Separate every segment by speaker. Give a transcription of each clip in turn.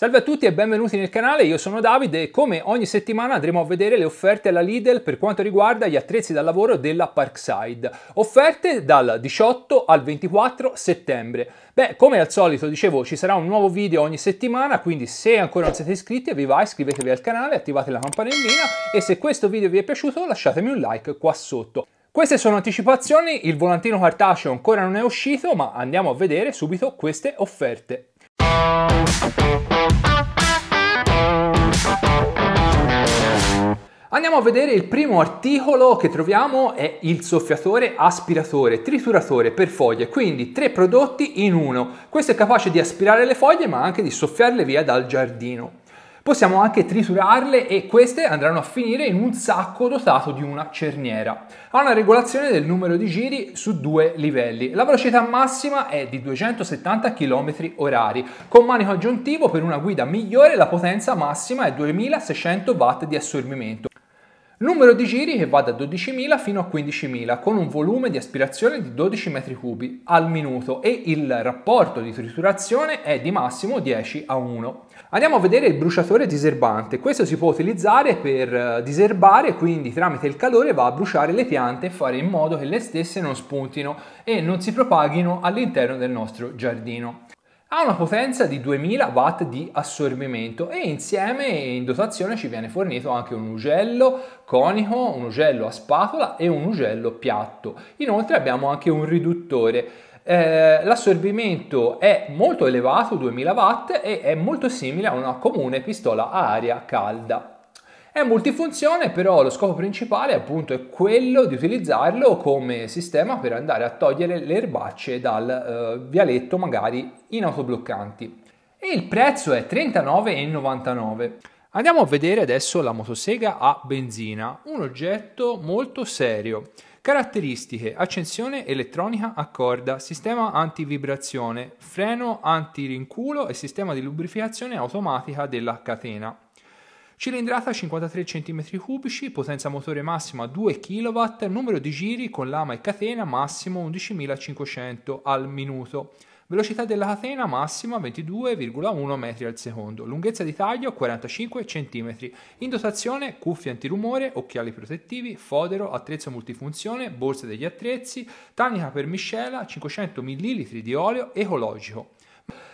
Speaker 1: Salve a tutti e benvenuti nel canale, io sono Davide e come ogni settimana andremo a vedere le offerte alla Lidl per quanto riguarda gli attrezzi da lavoro della Parkside, offerte dal 18 al 24 settembre. Beh, come al solito dicevo ci sarà un nuovo video ogni settimana, quindi se ancora non siete iscritti vi va iscrivetevi al canale, attivate la campanellina e se questo video vi è piaciuto lasciatemi un like qua sotto. Queste sono anticipazioni, il volantino cartaceo ancora non è uscito ma andiamo a vedere subito queste offerte. Andiamo a vedere il primo articolo che troviamo è il soffiatore aspiratore, trituratore per foglie, quindi tre prodotti in uno. Questo è capace di aspirare le foglie ma anche di soffiarle via dal giardino. Possiamo anche triturarle e queste andranno a finire in un sacco dotato di una cerniera. Ha una regolazione del numero di giri su due livelli. La velocità massima è di 270 km h Con manico aggiuntivo per una guida migliore la potenza massima è 2600 W di assorbimento. Numero di giri che va da 12.000 fino a 15.000 con un volume di aspirazione di 12 m3 al minuto e il rapporto di triturazione è di massimo 10 a 1. Andiamo a vedere il bruciatore diserbante, questo si può utilizzare per eh, diserbare quindi tramite il calore va a bruciare le piante e fare in modo che le stesse non spuntino e non si propaghino all'interno del nostro giardino ha una potenza di 2000 watt di assorbimento e insieme in dotazione ci viene fornito anche un ugello conico, un ugello a spatola e un ugello piatto. Inoltre abbiamo anche un riduttore. Eh, l'assorbimento è molto elevato, 2000 watt, e è molto simile a una comune pistola a aria calda. È multifunzione, però lo scopo principale appunto è quello di utilizzarlo come sistema per andare a togliere le erbacce dal eh, vialetto magari in autobloccanti. E il prezzo è 39,99. Andiamo a vedere adesso la motosega a benzina, un oggetto molto serio. Caratteristiche: accensione elettronica a corda, sistema antivibrazione, freno antirinculo e sistema di lubrificazione automatica della catena cilindrata 53 cm3, potenza motore massima 2 kW, numero di giri con lama e catena massimo 11.500 al minuto. Velocità della catena massima 22,1 metri al secondo, lunghezza di taglio 45 cm, in dotazione cuffie antirumore, occhiali protettivi, fodero, attrezzo multifunzione, borse degli attrezzi, tanica per miscela, 500 ml di olio ecologico.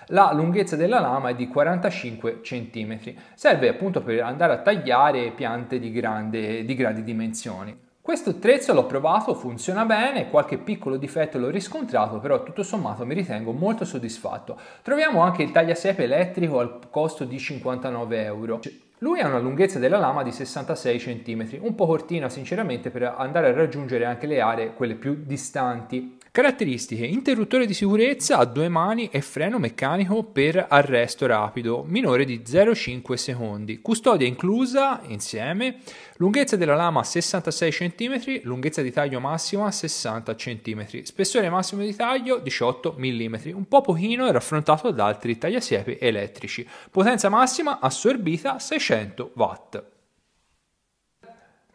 Speaker 1: La lunghezza della lama è di 45 cm, serve appunto per andare a tagliare piante di, grande, di grandi dimensioni. Questo attrezzo l'ho provato, funziona bene, qualche piccolo difetto l'ho riscontrato, però tutto sommato mi ritengo molto soddisfatto. Troviamo anche il tagliasepe elettrico al costo di 59 euro. Lui ha una lunghezza della lama di 66 cm, un po' cortina sinceramente per andare a raggiungere anche le aree quelle più distanti. Caratteristiche: interruttore di sicurezza a due mani e freno meccanico per arresto rapido, minore di 0,5 secondi. Custodia inclusa insieme. Lunghezza della lama 66 cm, lunghezza di taglio massima 60 cm, spessore massimo di taglio 18 mm, un po' pochino e raffrontato da altri tagliasiepi elettrici. Potenza massima assorbita 600 watt.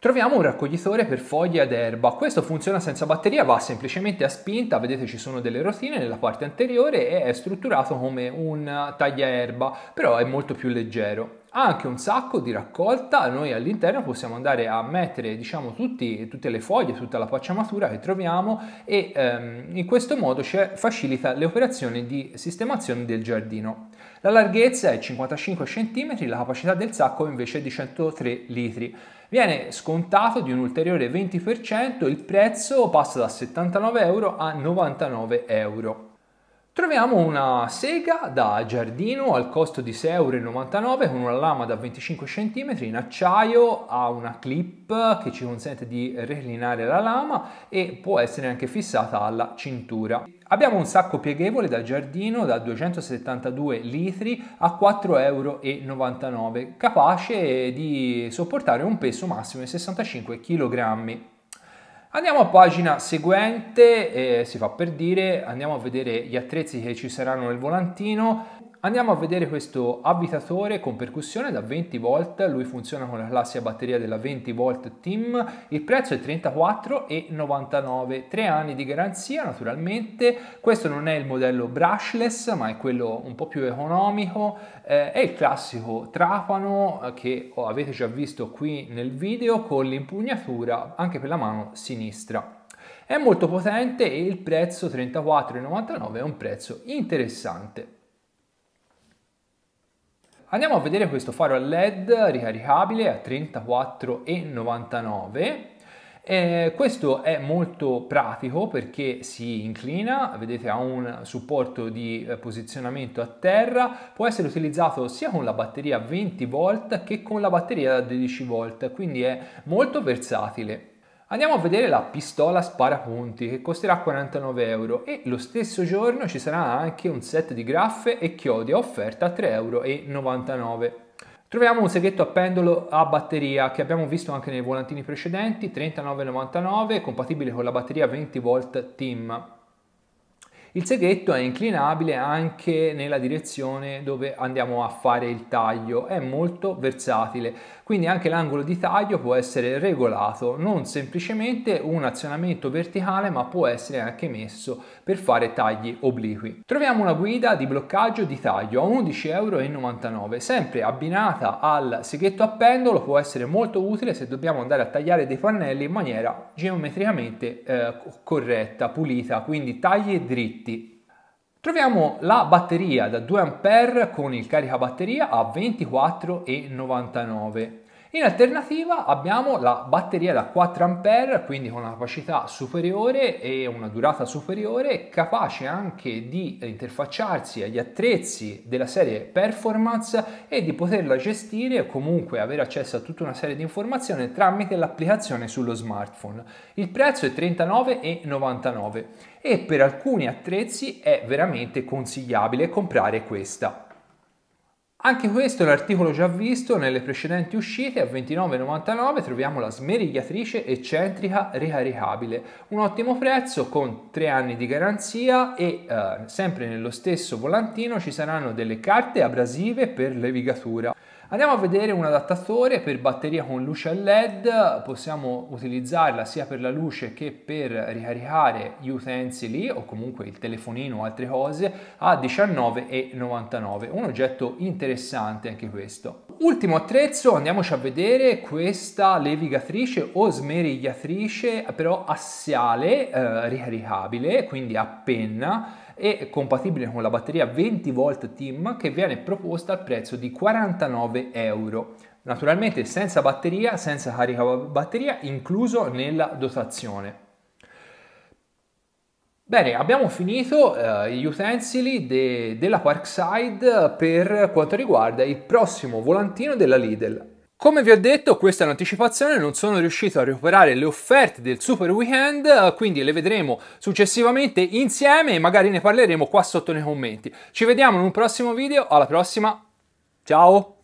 Speaker 1: Troviamo un raccoglitore per foglie ed erba, questo funziona senza batteria, va semplicemente a spinta, vedete ci sono delle rotine nella parte anteriore e è strutturato come un taglia erba, però è molto più leggero anche un sacco di raccolta, noi all'interno possiamo andare a mettere diciamo tutti, tutte le foglie, tutta la pacciamatura che troviamo e ehm, in questo modo facilita le operazioni di sistemazione del giardino. La larghezza è 55 cm, la capacità del sacco invece è di 103 litri. Viene scontato di un ulteriore 20%, il prezzo passa da 79 euro a 99 euro. Troviamo una sega da giardino al costo di 6,99 euro con una lama da 25 cm in acciaio, ha una clip che ci consente di reclinare la lama e può essere anche fissata alla cintura. Abbiamo un sacco pieghevole da giardino da 272 litri a 4,99 euro, capace di sopportare un peso massimo di 65 kg. Andiamo a pagina seguente, eh, si fa per dire, andiamo a vedere gli attrezzi che ci saranno nel volantino. Andiamo a vedere questo abitatore con percussione da 20 volt, lui funziona con la classe a batteria della 20 volt Team, il prezzo è 34,99, 3 anni di garanzia naturalmente, questo non è il modello brushless ma è quello un po' più economico, eh, è il classico trapano eh, che avete già visto qui nel video con l'impugnatura anche per la mano sinistra. È molto potente e il prezzo 34,99 è un prezzo interessante. Andiamo a vedere questo faro a LED ricaricabile a 34,99. Eh, questo è molto pratico perché si inclina, vedete ha un supporto di eh, posizionamento a terra, può essere utilizzato sia con la batteria 20V che con la batteria da 12V, quindi è molto versatile. Andiamo a vedere la pistola sparapunti che costerà 49 euro e lo stesso giorno ci sarà anche un set di graffe e chiodi offerta a 3,99 euro. Troviamo un seghetto a pendolo a batteria che abbiamo visto anche nei volantini precedenti, 39,99, compatibile con la batteria 20V TIM. Il seghetto è inclinabile anche nella direzione dove andiamo a fare il taglio, è molto versatile, quindi anche l'angolo di taglio può essere regolato, non semplicemente un azionamento verticale ma può essere anche messo per fare tagli obliqui. Troviamo una guida di bloccaggio di taglio a 11,99€, sempre abbinata al seghetto a pendolo, può essere molto utile se dobbiamo andare a tagliare dei pannelli in maniera geometricamente eh, corretta, pulita, quindi tagli dritti diritti. Troviamo la batteria da 2A con il caricabatteria a 24,99 in alternativa abbiamo la batteria da 4A, quindi con una capacità superiore e una durata superiore, capace anche di interfacciarsi agli attrezzi della serie Performance e di poterla gestire o comunque avere accesso a tutta una serie di informazioni tramite l'applicazione sullo smartphone. Il prezzo è 39,99 e per alcuni attrezzi è veramente consigliabile comprare questa. Anche questo l'articolo già visto nelle precedenti uscite, a 29,99 troviamo la smerigliatrice eccentrica ricaricabile, un ottimo prezzo con 3 anni di garanzia e eh, sempre nello stesso volantino ci saranno delle carte abrasive per levigatura. Andiamo a vedere un adattatore per batteria con luce LED, possiamo utilizzarla sia per la luce che per ricaricare gli utensili o comunque il telefonino o altre cose a 19,99, un oggetto interessante anche questo. Ultimo attrezzo, andiamoci a vedere questa levigatrice o smerigliatrice però assiale eh, ricaricabile, quindi a penna e compatibile con la batteria 20 v TIM che viene proposta al prezzo di 49 euro. Naturalmente senza batteria, senza batteria, incluso nella dotazione. Bene, abbiamo finito eh, gli utensili de, della Parkside per quanto riguarda il prossimo volantino della Lidl. Come vi ho detto, questa è un'anticipazione, non sono riuscito a recuperare le offerte del Super Weekend, eh, quindi le vedremo successivamente insieme e magari ne parleremo qua sotto nei commenti. Ci vediamo in un prossimo video, alla prossima, ciao!